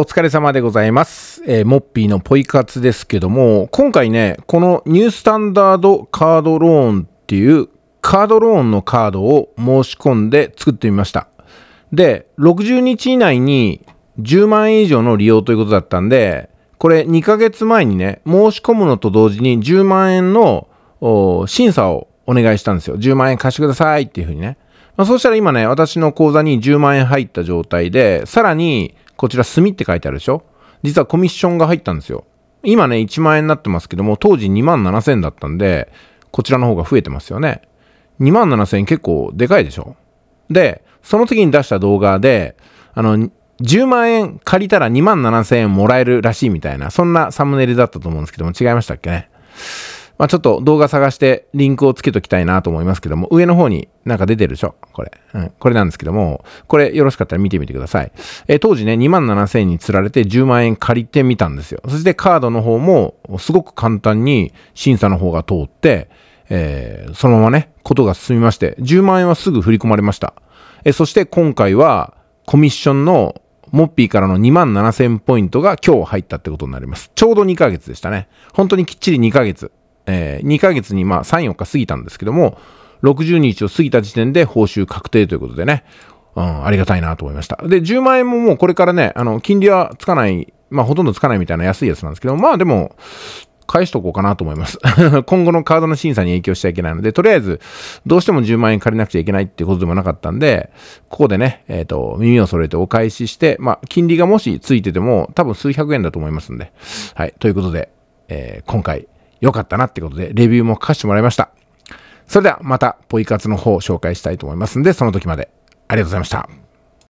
お疲れ様でございます。えー、モッピーのポイ活ですけども、今回ね、このニュースタンダードカードローンっていうカードローンのカードを申し込んで作ってみました。で、60日以内に10万円以上の利用ということだったんで、これ2ヶ月前にね、申し込むのと同時に10万円の審査をお願いしたんですよ。10万円貸してくださいっていうふうにね。まあ、そうしたら今ね、私の口座に10万円入った状態で、さらにこちら炭って書いてあるでしょ実はコミッションが入ったんですよ。今ね、1万円になってますけども、当時2万7 0だったんで、こちらの方が増えてますよね。2万7 0結構でかいでしょで、その次に出した動画で、あの、10万円借りたら2万7 0円もらえるらしいみたいな、そんなサムネイルだったと思うんですけども、違いましたっけね。まあ、ちょっと動画探してリンクをつけときたいなと思いますけども、上の方になんか出てるでしょこれ。うん。これなんですけども、これよろしかったら見てみてください。えー、当時ね、2万7000円に釣られて10万円借りてみたんですよ。そしてカードの方もすごく簡単に審査の方が通って、えー、そのままね、ことが進みまして、10万円はすぐ振り込まれました。えー、そして今回はコミッションのモッピーからの2万7000ポイントが今日入ったってことになります。ちょうど2ヶ月でしたね。本当にきっちり2ヶ月。えー、2ヶ月にまあ3、4日過ぎたんですけども、60日を過ぎた時点で報酬確定ということでね、うん、ありがたいなと思いました。で、10万円ももうこれからね、あの、金利はつかない、まあほとんどつかないみたいな安いやつなんですけど、まあでも、返しとこうかなと思います。今後のカードの審査に影響しちゃいけないので、とりあえず、どうしても10万円借りなくちゃいけないっていうことでもなかったんで、ここでね、えっ、ー、と、耳を揃えてお返しして、まあ、金利がもしついてても、多分数百円だと思いますんで。はい、ということで、えー、今回、良かったなってことで、レビューも書かせてもらいました。それではまたポイ活の方を紹介したいと思いますんで、その時までありがとうございました。